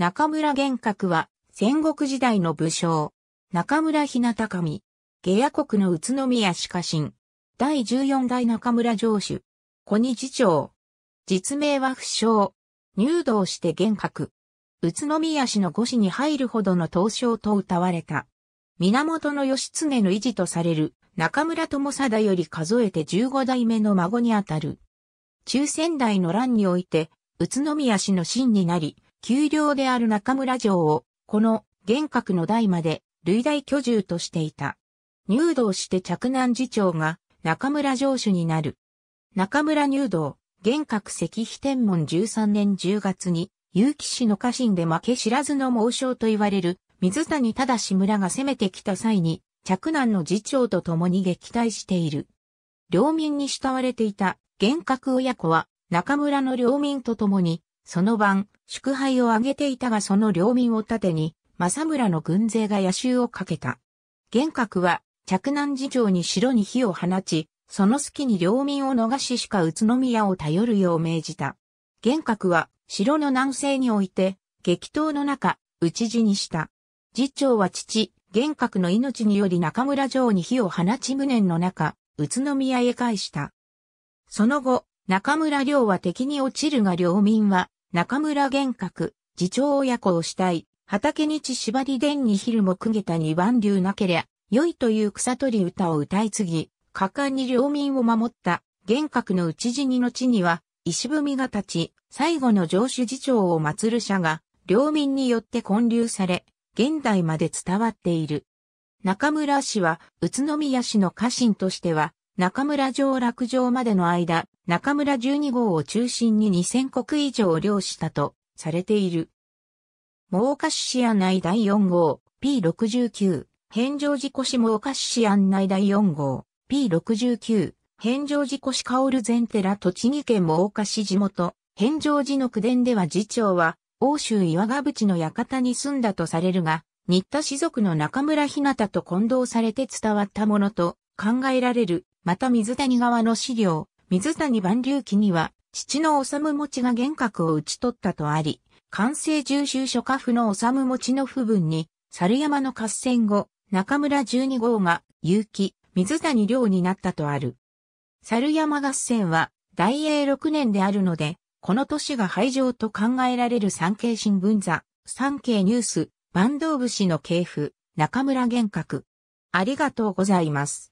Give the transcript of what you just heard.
中村玄格は戦国時代の武将。中村日向神。下野国の宇都宮市家臣。第14代中村城主。小日長。実名は不詳。入道して玄格。宇都宮市の五市に入るほどの東将と謳われた。源義経の維持とされる中村友貞より数えて15代目の孫にあたる。中仙台の乱において、宇都宮市の真になり、丘陵である中村城を、この玄格の代まで、類大居住としていた。入道して着南次長が中村城主になる。中村入道、玄格石碑天文13年10月に、結城市の家臣で負け知らずの猛将と言われる水谷正村が攻めてきた際に、着南の次長と共に撃退している。領民に慕われていた玄格親子は中村の領民と共にその晩、祝杯を挙げていたがその領民を盾に、政村の軍勢が野襲をかけた。玄格は、着南次城に城に火を放ち、その隙に領民を逃ししか宇都宮を頼るよう命じた。玄格は、城の南西において、激闘の中、討ち死にした。次長は父、玄格の命により中村城に火を放ち無念の中、宇都宮へ返した。その後、中村領は敵に落ちるが領民は、中村玄格、次長親子をしたい、畑日縛り伝に昼もくげた二万流なけりゃ、良いという草取り歌を歌い継ぎ、果敢に領民を守った、玄格の内地にの地には、石踏みが立ち、最後の上主次長を祀る社が、領民によって建立され、現代まで伝わっている。中村氏は、宇都宮氏の家臣としては、中村城落城までの間、中村12号を中心に2000国以上漁したとされている。真岡市市案内第4号 P69 返上事故死真岡市市案内第4号 P69 返上事故死薫前寺栃木県真岡市地元返上寺の九伝では次長は欧州岩ヶ淵の館に住んだとされるが新田氏族の中村ひなたと混同されて伝わったものと考えられるまた水谷川の資料水谷万隆記には、父の治持ちが幻覚を討ち取ったとあり、完成重修書家府の治持ちの部分に、猿山の合戦後、中村十二号が、結城、水谷良になったとある。猿山合戦は、大英六年であるので、この年が廃城と考えられる産経新聞座、産経ニュース、坂東節の系譜、中村玄格。ありがとうございます。